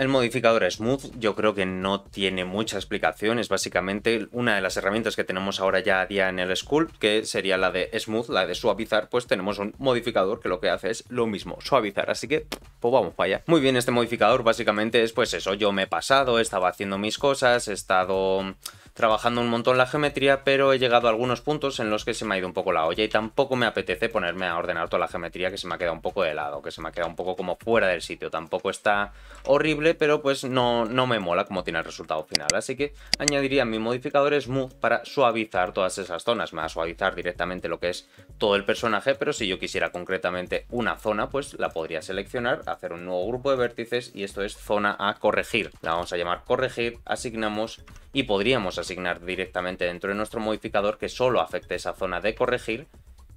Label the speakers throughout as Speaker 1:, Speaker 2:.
Speaker 1: El modificador Smooth yo creo que no tiene mucha explicación, es básicamente una de las herramientas que tenemos ahora ya a día en el Sculpt, que sería la de Smooth, la de suavizar, pues tenemos un modificador que lo que hace es lo mismo, suavizar, así que pues vamos para allá. Muy bien, este modificador básicamente es pues eso, yo me he pasado, estaba haciendo mis cosas, he estado trabajando un montón la geometría, pero he llegado a algunos puntos en los que se me ha ido un poco la olla y tampoco me apetece ponerme a ordenar toda la geometría que se me ha quedado un poco de lado, que se me ha quedado un poco como fuera del sitio. Tampoco está horrible, pero pues no, no me mola como tiene el resultado final. Así que añadiría mi modificador Smooth para suavizar todas esas zonas. Me va a suavizar directamente lo que es todo el personaje, pero si yo quisiera concretamente una zona, pues la podría seleccionar, hacer un nuevo grupo de vértices y esto es zona a corregir. La vamos a llamar corregir, asignamos y podríamos asignar directamente dentro de nuestro modificador que solo afecte esa zona de corregir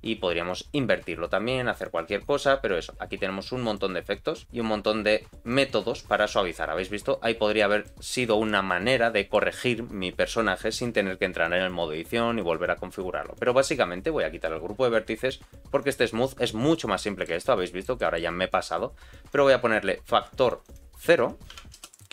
Speaker 1: y podríamos invertirlo también, hacer cualquier cosa, pero eso, aquí tenemos un montón de efectos y un montón de métodos para suavizar. ¿Habéis visto? Ahí podría haber sido una manera de corregir mi personaje sin tener que entrar en el modo edición y volver a configurarlo. Pero básicamente voy a quitar el grupo de vértices porque este smooth es mucho más simple que esto. Habéis visto que ahora ya me he pasado, pero voy a ponerle factor 0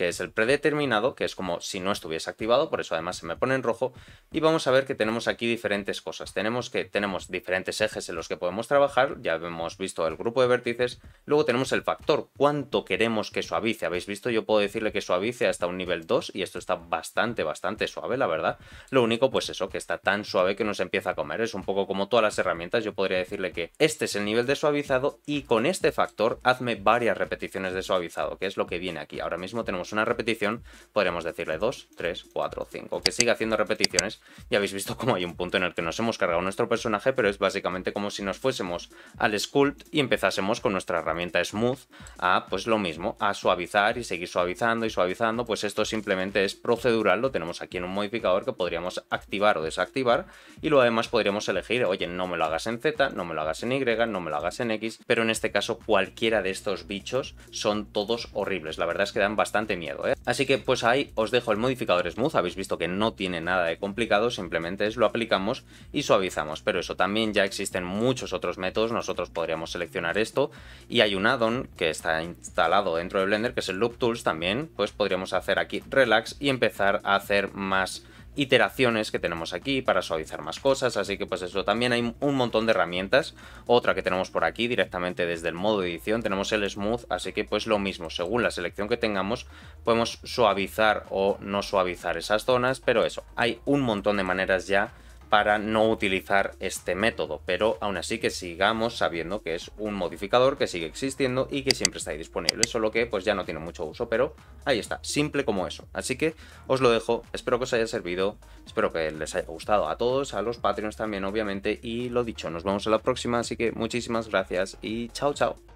Speaker 1: que es el predeterminado, que es como si no estuviese activado, por eso además se me pone en rojo, y vamos a ver que tenemos aquí diferentes cosas. Tenemos que tenemos diferentes ejes en los que podemos trabajar, ya hemos visto el grupo de vértices, luego tenemos el factor, cuánto queremos que suavice. Habéis visto, yo puedo decirle que suavice hasta un nivel 2 y esto está bastante, bastante suave, la verdad. Lo único, pues eso, que está tan suave que nos empieza a comer. Es un poco como todas las herramientas, yo podría decirle que este es el nivel de suavizado y con este factor hazme varias repeticiones de suavizado, que es lo que viene aquí. Ahora mismo tenemos una repetición, podríamos decirle 2, 3, 4, 5, que siga haciendo repeticiones. Ya habéis visto cómo hay un punto en el que nos hemos cargado nuestro personaje, pero es básicamente como si nos fuésemos al sculpt y empezásemos con nuestra herramienta smooth a pues lo mismo, a suavizar y seguir suavizando y suavizando, pues esto simplemente es procedural, lo tenemos aquí en un modificador que podríamos activar o desactivar y luego además podríamos elegir, oye, no me lo hagas en Z, no me lo hagas en Y, no me lo hagas en X, pero en este caso cualquiera de estos bichos son todos horribles, la verdad es que dan bastante miedo, ¿eh? Así que pues ahí os dejo el modificador Smooth, habéis visto que no tiene nada de complicado, simplemente es lo aplicamos y suavizamos, pero eso también ya existen muchos otros métodos, nosotros podríamos seleccionar esto y hay un addon que está instalado dentro de Blender que es el Loop Tools también, pues podríamos hacer aquí Relax y empezar a hacer más iteraciones que tenemos aquí para suavizar más cosas, así que pues eso, también hay un montón de herramientas, otra que tenemos por aquí directamente desde el modo edición, tenemos el smooth, así que pues lo mismo, según la selección que tengamos podemos suavizar o no suavizar esas zonas, pero eso, hay un montón de maneras ya para no utilizar este método, pero aún así que sigamos sabiendo que es un modificador que sigue existiendo y que siempre está ahí disponible, solo que pues ya no tiene mucho uso, pero ahí está, simple como eso. Así que os lo dejo, espero que os haya servido, espero que les haya gustado a todos, a los Patreons también obviamente, y lo dicho, nos vemos en la próxima, así que muchísimas gracias y chao chao.